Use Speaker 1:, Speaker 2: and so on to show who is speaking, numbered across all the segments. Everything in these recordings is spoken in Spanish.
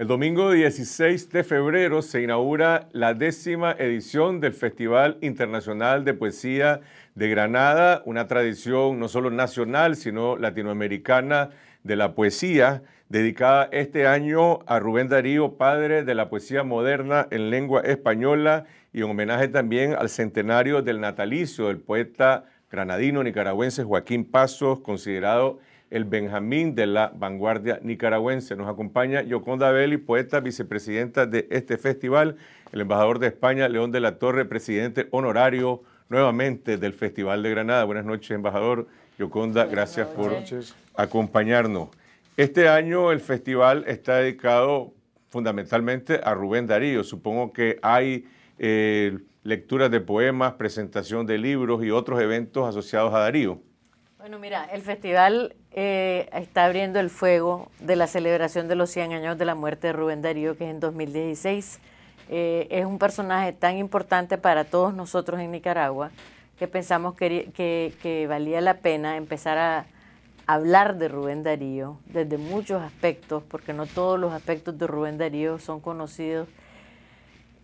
Speaker 1: El domingo 16 de febrero se inaugura la décima edición del Festival Internacional de Poesía de Granada, una tradición no solo nacional, sino latinoamericana de la poesía, dedicada este año a Rubén Darío, padre de la poesía moderna en lengua española, y en homenaje también al centenario del natalicio del poeta granadino nicaragüense Joaquín Pasos, considerado el Benjamín de la vanguardia nicaragüense. Nos acompaña Yoconda Belli, poeta, vicepresidenta de este festival, el embajador de España, León de la Torre, presidente honorario nuevamente del Festival de Granada. Buenas noches, embajador Yoconda, gracias por acompañarnos. Este año el festival está dedicado fundamentalmente a Rubén Darío. Supongo que hay eh, lecturas de poemas, presentación de libros y otros eventos asociados a Darío.
Speaker 2: Bueno, mira, el festival eh, está abriendo el fuego de la celebración de los 100 años de la muerte de Rubén Darío, que es en 2016. Eh, es un personaje tan importante para todos nosotros en Nicaragua que pensamos que, valía la pena empezar a hablar de Rubén Darío desde muchos aspectos, porque no todos los aspectos de Rubén Darío son conocidos,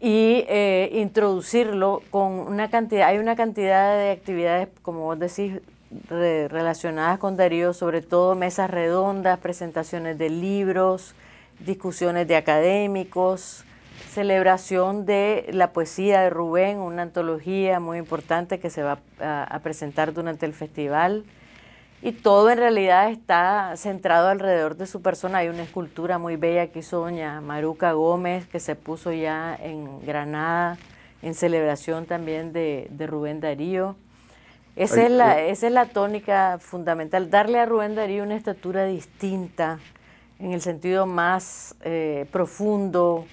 Speaker 2: y eh, introducirlo con una cantidad, hay una cantidad de actividades, como vos decís, relacionadas con Darío, sobre todo mesas redondas, presentaciones de libros, discusiones de académicos, celebración de la poesía de Rubén, una antología muy importante que se va a, presentar durante el festival. Y todo en realidad está centrado alrededor de su persona. Hay una escultura muy bella que hizo Maruca Gómez, que se puso ya en Granada, en celebración también de Rubén Darío. Eh. Esa, es la, tónica fundamental, darle a Rubén Darío una estatura distinta, en el sentido más eh, profundo,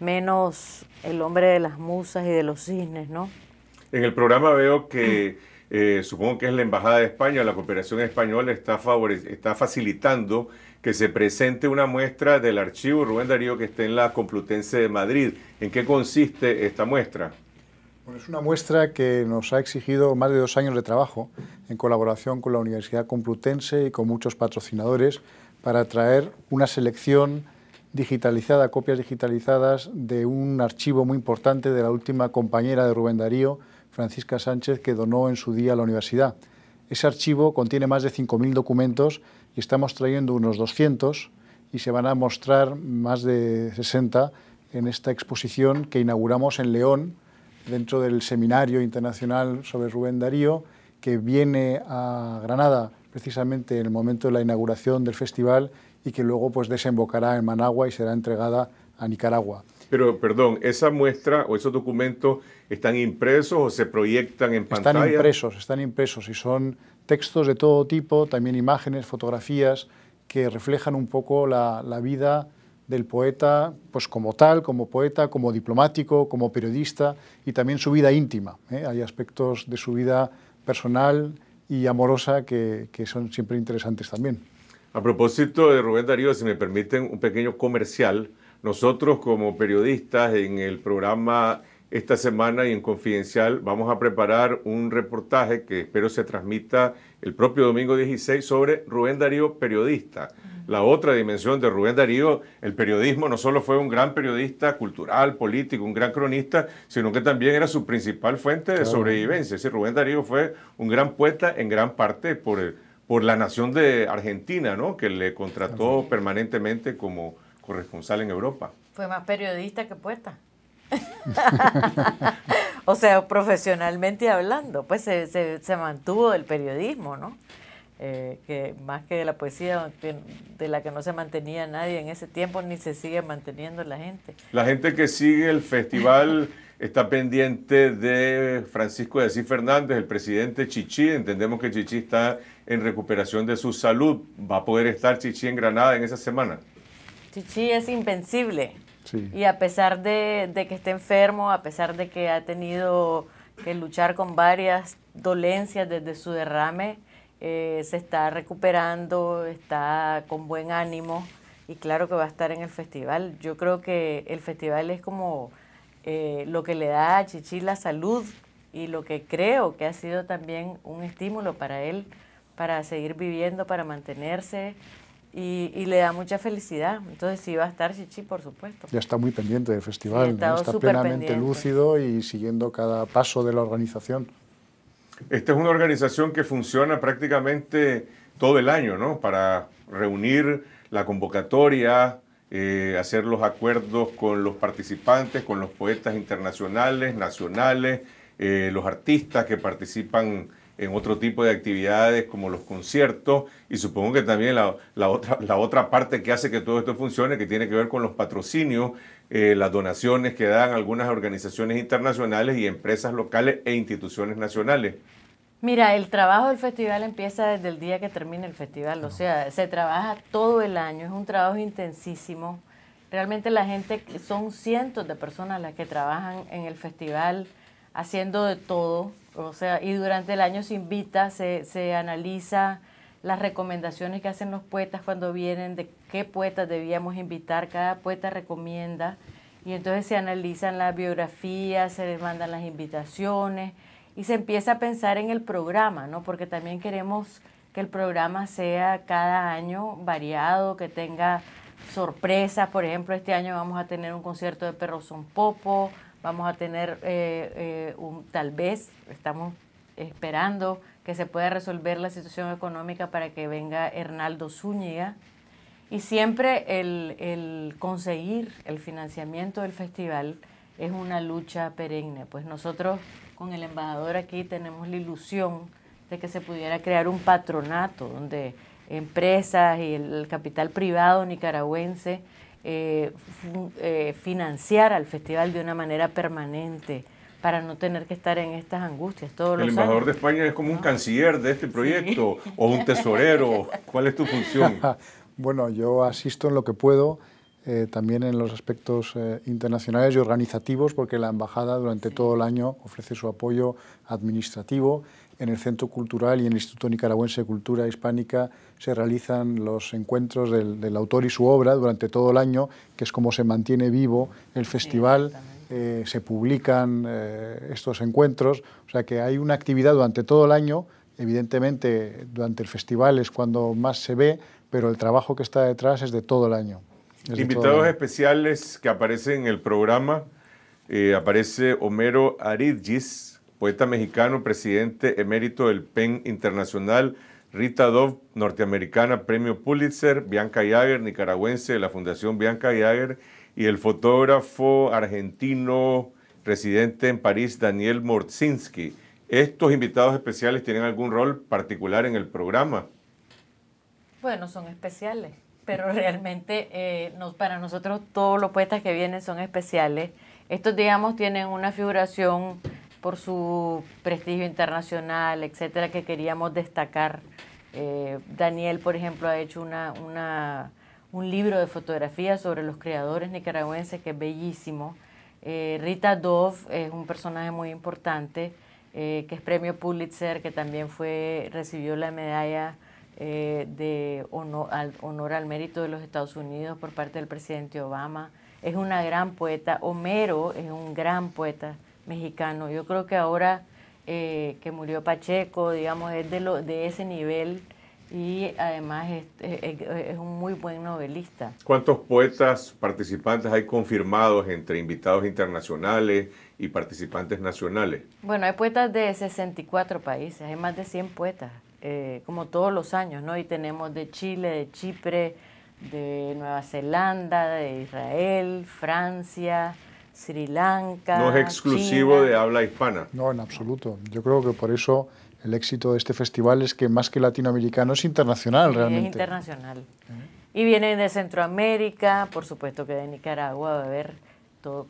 Speaker 2: menos el hombre de las musas y de los cisnes, ¿no?
Speaker 1: En el programa veo que eh, supongo que es la Embajada de España, la cooperación española está, está facilitando que se presente una muestra del archivo Rubén Darío que está en la Complutense de Madrid. ¿En qué consiste esta muestra?
Speaker 3: es una muestra que nos ha exigido más de dos años de trabajo en colaboración con la Universidad Complutense y con muchos patrocinadores para traer una selección digitalizada, copias digitalizadas de un archivo muy importante de la última compañera de Rubén Darío, Francisca Sánchez, que donó en su día a la universidad. Ese archivo contiene más de 5.000 documentos y estamos trayendo unos 200 y se van a mostrar más de 60 en esta exposición que inauguramos en León dentro del Seminario Internacional sobre Rubén Darío, que viene a Granada precisamente en el momento de la inauguración del festival y que luego pues desembocará en Managua y será entregada a Nicaragua.
Speaker 1: Pero, perdón, ¿esa muestra o esos documentos están impresos o se proyectan en pantalla? Están impresos,
Speaker 3: están impresos y son textos de todo tipo, también imágenes, fotografías, que reflejan un poco la, la vida del poeta pues como tal, como poeta, como diplomático, como periodista y también su vida íntima. ¿eh? Hay aspectos de su vida personal y amorosa que, que son siempre interesantes también.
Speaker 1: A propósito de Rubén Darío, si me permiten un pequeño comercial, nosotros como periodistas en el programa esta semana y en Confidencial vamos a preparar un reportaje que espero se transmita el propio domingo 16 sobre Rubén Darío, periodista la otra dimensión de Rubén Darío, el periodismo no solo fue un gran periodista cultural, político, un gran cronista, sino que también era su principal fuente de sobrevivencia. Rubén Darío fue un gran poeta en gran parte por, por la nación de Argentina, ¿no? que le contrató permanentemente como corresponsal en Europa.
Speaker 2: Fue más periodista que poeta. o sea, profesionalmente hablando, pues se, mantuvo el periodismo, ¿no? Eh, que más que de la poesía, de la que no se mantenía nadie en ese tiempo, ni se sigue manteniendo la gente.
Speaker 1: La gente que sigue el festival está pendiente de Francisco de Asís Fernández, el presidente Chichi. Entendemos que Chichi está en recuperación de su salud. ¿Va a poder estar Chichi en Granada en esa semana? Chichi
Speaker 2: es invencible. Y a pesar de, que esté enfermo, a pesar de que ha tenido que luchar con varias dolencias desde su derrame, eh, se está recuperando, está con buen ánimo y claro que va a estar en el festival. Yo creo que el festival es como eh, lo que le da a Chichi la salud y lo que creo que ha sido también un estímulo para él para seguir viviendo, para mantenerse y, le da mucha felicidad. Entonces sí va a estar Chichi, por supuesto.
Speaker 3: Ya está muy pendiente del festival, está plenamente lúcido y siguiendo cada paso de la organización.
Speaker 1: Esta es una organización que funciona prácticamente todo el año, ¿no? Para reunir la convocatoria, eh, hacer los acuerdos con los participantes, con los poetas internacionales, nacionales, eh, los artistas que participan en otro tipo de actividades como los conciertos y supongo que también la, otra, la otra parte que hace que todo esto funcione, que tiene que ver con los patrocinios, eh, las donaciones que dan algunas organizaciones internacionales y empresas locales e instituciones nacionales.
Speaker 2: Mira, el trabajo del festival empieza desde el día que termina el festival, o sea, se trabaja todo el año, es un trabajo intensísimo. Realmente la gente, son cientos de personas las que trabajan en el festival haciendo de todo, o sea, y durante el año se invita, se, se analiza las recomendaciones que hacen los poetas cuando vienen, de qué poetas debíamos invitar, cada poeta recomienda. Y entonces se analizan las biografías, se les mandan las invitaciones y se empieza a pensar en el programa, ¿no? Porque también queremos que el programa sea cada año variado, que tenga sorpresas. Por ejemplo, este año vamos a tener un concierto de Perros Son Popo, vamos a tener eh, eh, un, tal vez, estamos esperando que se pueda resolver la situación económica para que venga Hernaldo Zúñiga. Y siempre el, el conseguir el financiamiento del festival es una lucha perenne. Pues nosotros con el embajador aquí tenemos la ilusión de que se pudiera crear un patronato donde empresas y el capital privado nicaragüense eh, eh, financiar al festival de una manera permanente para no tener que estar en estas angustias todos los años. El embajador de
Speaker 1: España es como un ah. canciller de este proyecto o un tesorero. ¿Cuál es tu función?
Speaker 3: bueno, yo asisto en lo que puedo, eh, también en los aspectos internacionales y organizativos, porque la embajada durante todo el año ofrece su apoyo administrativo en el Centro Cultural y en el Instituto Nicaragüense de Cultura Hispánica se realizan los encuentros del, autor y su obra durante todo el año, que es como se mantiene vivo el festival. Eh, se publican eh, estos encuentros, o sea que hay una actividad durante todo el año, evidentemente durante el festival es cuando más se ve, pero el trabajo que está detrás es de todo el año. Invitados
Speaker 1: especiales que aparecen en el programa, eh, aparece Homero Aridgis, poeta mexicano, presidente emérito del PEN Internacional, Rita Dove, norteamericana, premio Pulitzer, Bianca Jagger, nicaragüense de la Fundación Bianca Jagger, y el fotógrafo argentino residente en París, Daniel Mortzinski. ¿Estos invitados especiales tienen algún rol particular en el programa?
Speaker 2: Bueno, son especiales, pero realmente eh, para nosotros todos los poetas que vienen son especiales. Estos, digamos, tienen una figuración por su prestigio internacional, etcétera, que queríamos destacar. Eh, Daniel, por ejemplo, ha hecho una, un libro de fotografía sobre los creadores nicaragüenses que es bellísimo. Eh, Rita Dove es un personaje muy importante, eh, que es premio Pulitzer, que también fue, recibió la medalla de al, honor al mérito de los Estados Unidos por parte del presidente Obama. Es una gran poeta. Homero es un gran poeta mexicano. Yo creo que ahora eh, que murió Pacheco, digamos, es de, lo, de ese nivel y además es, un muy buen novelista.
Speaker 1: ¿Cuántos poetas participantes hay confirmados entre invitados internacionales y participantes nacionales?
Speaker 2: Bueno, hay poetas de 64 países, hay más de 100 poetas, eh, como todos los años, ¿no? Y tenemos de Chile, de Chipre, de Nueva Zelanda, de Israel, Francia, Sri Lanka. No es exclusivo de habla
Speaker 3: hispana. No, en absoluto. Yo creo que por eso el éxito de este festival es que más que latinoamericano es internacional realmente. Es
Speaker 2: internacional. ¿Eh? Y viene de Centroamérica, por supuesto que de Nicaragua va a haber todos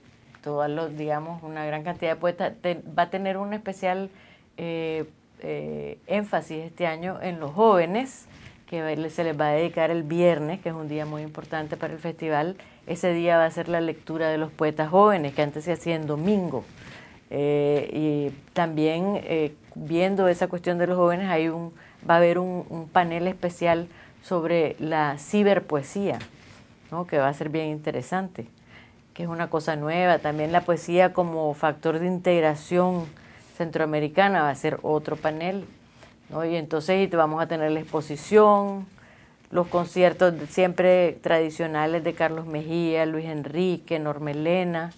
Speaker 2: digamos, una gran cantidad de puestas. va a tener un especial eh, eh, énfasis este año en los jóvenes que se les va a dedicar el viernes, que es un día muy importante para el festival. Ese día va a ser la lectura de los poetas jóvenes, que antes se hacía en domingo. Eh, y también eh, viendo esa cuestión de los jóvenes, hay un, va a haber un, un panel especial sobre la ciberpoesía, ¿no? que va a ser bien interesante, que es una cosa nueva. También la poesía como factor de integración centroamericana va a ser otro panel. Y entonces vamos a tener la exposición, los conciertos siempre tradicionales de Carlos Mejía, Luis Enrique, Normelena.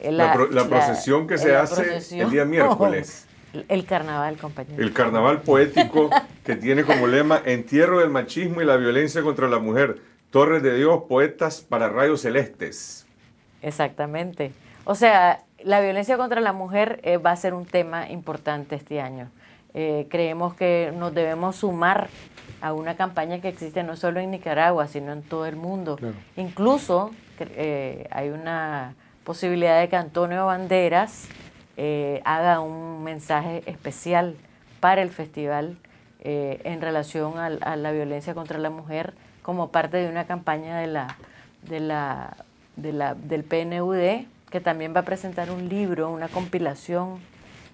Speaker 1: Eh, la, la, procesión que eh, se hace el día miércoles.
Speaker 2: el carnaval, compañero. El
Speaker 1: carnaval poético que tiene como lema Entierro del machismo y la violencia contra la mujer. Torres de Dios, poetas para rayos celestes.
Speaker 2: Exactamente. O sea, la violencia contra la mujer eh, va a ser un tema importante este año. Eh, creemos que nos debemos sumar a una campaña que existe no solo en Nicaragua, sino en todo el mundo. Incluso eh, hay una posibilidad de que Antonio Banderas eh, haga un mensaje especial para el festival en relación a, la violencia contra la mujer como parte de una campaña de la, de la, la, del PNUD, que también va a presentar un libro, una compilación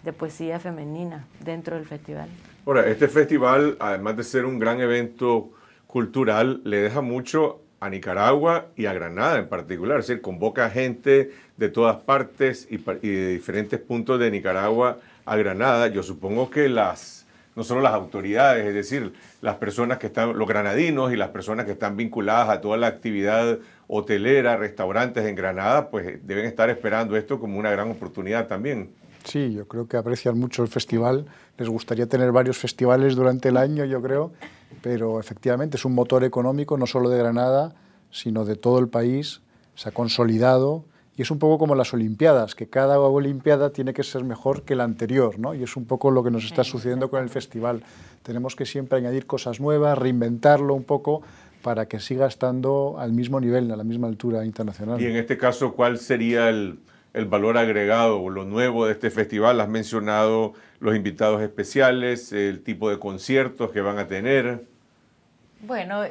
Speaker 2: de poesía femenina dentro del festival.
Speaker 1: Ahora, este festival, además de ser un gran evento cultural, le deja mucho a Nicaragua y a Granada en particular, es decir, convoca gente de todas partes y, de diferentes puntos de Nicaragua a Granada. Yo supongo que las no solo las autoridades, es decir, las personas que están, los granadinos y las personas que están vinculadas a toda la actividad hotelera, restaurantes en Granada, pues deben estar esperando esto como una gran oportunidad también.
Speaker 3: Sí, yo creo que aprecian mucho el festival. Les gustaría tener varios festivales durante el año, yo creo, pero efectivamente es un motor económico no solo de Granada, sino de todo el país. Se ha consolidado y es un poco como las Olimpiadas, que cada Olimpiada tiene que ser mejor que la anterior, ¿no? Y es un poco lo que nos está sucediendo con el festival. Tenemos que siempre añadir cosas nuevas, reinventarlo un poco para que siga estando al mismo nivel, a la misma altura internacional. Y
Speaker 1: en este caso, ¿cuál sería el el valor agregado o lo nuevo de este festival. Has mencionado los invitados especiales, el tipo de conciertos que van a tener.
Speaker 2: Bueno,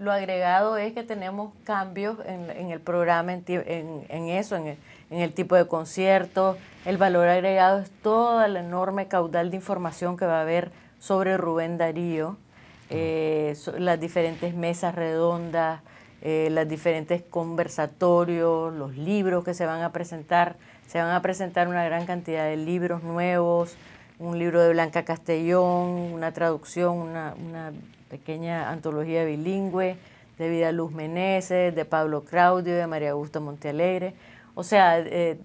Speaker 2: lo agregado es que tenemos cambios en, el programa, en, eso, en el, tipo de conciertos. El valor agregado es toda la enorme caudal de información que va a haber sobre Rubén Darío, eh, las diferentes mesas redondas, eh, ...las diferentes conversatorios, los libros que se van a presentar. Se van a presentar una gran cantidad de libros nuevos, un libro de Blanca Castellón, una traducción, una, pequeña antología bilingüe de Vida Luz Meneses, de Pablo Claudio, de María Augusta Montalegre... O sea, eh,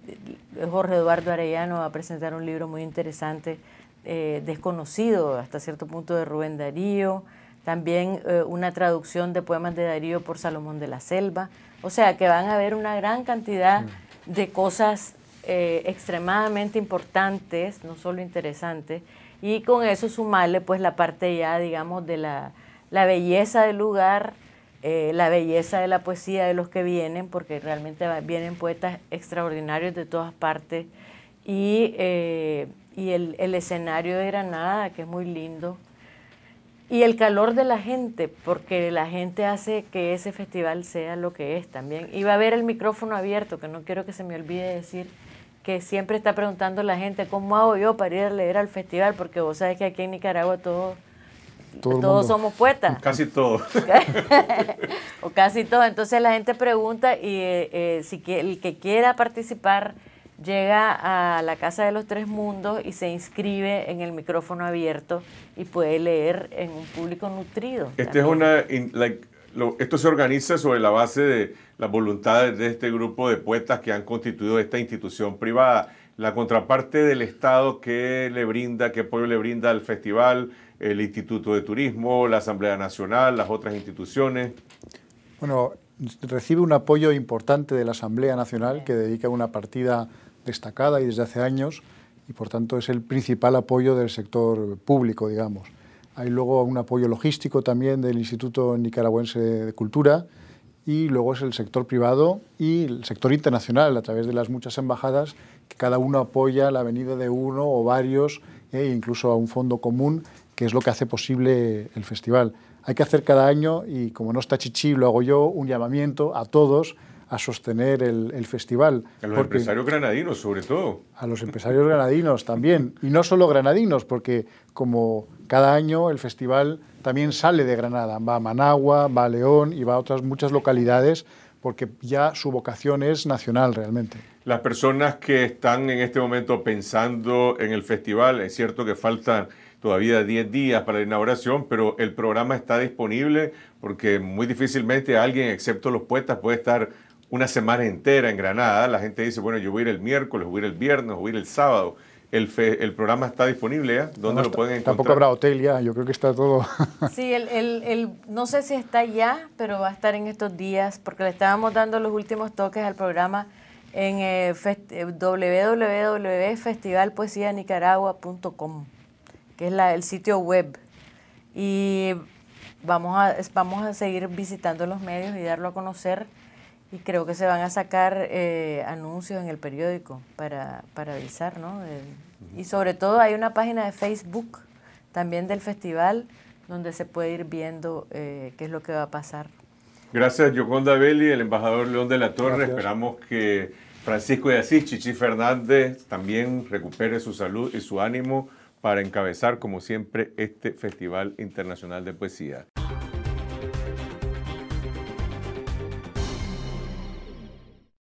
Speaker 2: Jorge Eduardo Arellano va a presentar un libro muy interesante, eh, desconocido hasta cierto punto de Rubén Darío también eh, una traducción de poemas de Darío por Salomón de la Selva. O sea que van a haber una gran cantidad mm. de cosas eh, extremadamente importantes, no solo interesantes, y con eso sumarle pues la parte ya, digamos, de la, belleza del lugar, eh, la belleza de la poesía de los que vienen, porque realmente vienen poetas extraordinarios de todas partes, y, el escenario de Granada, que es muy lindo y el calor de la gente, porque la gente hace que ese festival sea lo que es también. Y va a haber el micrófono abierto, que no quiero que se me olvide decir que siempre está preguntando la gente cómo hago yo para ir a leer al festival, porque vos sabes que aquí en Nicaragua todos,
Speaker 1: todos somos poetas. Casi todos.
Speaker 2: o casi todos. Entonces la gente pregunta y eh, eh, si el que quiera participar llega a la Casa de los Tres Mundos y se inscribe en el micrófono abierto y puede leer en un público nutrido. Este es
Speaker 1: una, esto se organiza sobre la base de la voluntad de este grupo de poetas que han constituido esta institución privada. La contraparte del Estado que le brinda, qué apoyo le brinda al festival, el Instituto de Turismo, la Asamblea Nacional, las otras instituciones.
Speaker 3: Bueno, recibe un apoyo importante de la Asamblea Nacional que dedica una partida destacada y desde hace años y por tanto es el principal apoyo del sector público, digamos. Hay luego un apoyo logístico también del Instituto Nicaragüense de Cultura y luego es el sector privado y el sector internacional a través de las muchas embajadas que cada uno apoya la venida de uno o varios e incluso a un fondo común que es lo que hace posible el festival. Hay que hacer cada año, y como no está Chichi, lo hago yo, un llamamiento a todos a sostener el, festival. A los empresarios
Speaker 1: granadinos, sobre todo. A los empresarios
Speaker 3: granadinos también. Y no solo granadinos, porque como cada año el festival también sale de Granada. Va a Managua, va a León y va a otras muchas localidades porque ya su vocación es nacional realmente.
Speaker 1: Las personas que están en este momento pensando en el festival, es cierto que faltan todavía 10 días para la inauguración, pero el programa está disponible porque muy difícilmente alguien, excepto los poetas, puede estar una semana entera en Granada. La gente dice, bueno, yo voy a ir el miércoles, voy a ir el viernes, voy a ir el sábado. El, programa está disponible ya, ¿eh? ¿dónde lo pueden encontrar? Tampoco habrá
Speaker 3: hotel ya, yo creo que está todo.
Speaker 2: sí, el, no sé si está ya, pero va a estar en estos días, porque le estábamos dando los últimos toques al programa en eh, eh, www.festivalpoesianicaragua.com, que es la, el sitio web. Y vamos a, vamos a seguir visitando los medios y darlo a conocer y creo que se van a sacar eh, anuncios en el periódico para, para avisar, ¿no? y sobre todo hay una página de Facebook también del festival donde se puede ir viendo eh, qué es lo que va a pasar.
Speaker 1: Gracias, Yoconda Belli, el embajador León de la Torre. Esperamos que Francisco de Asís, Chichi Fernández, también recupere su salud y su ánimo para encabezar, como siempre, este Festival Internacional de Poesía.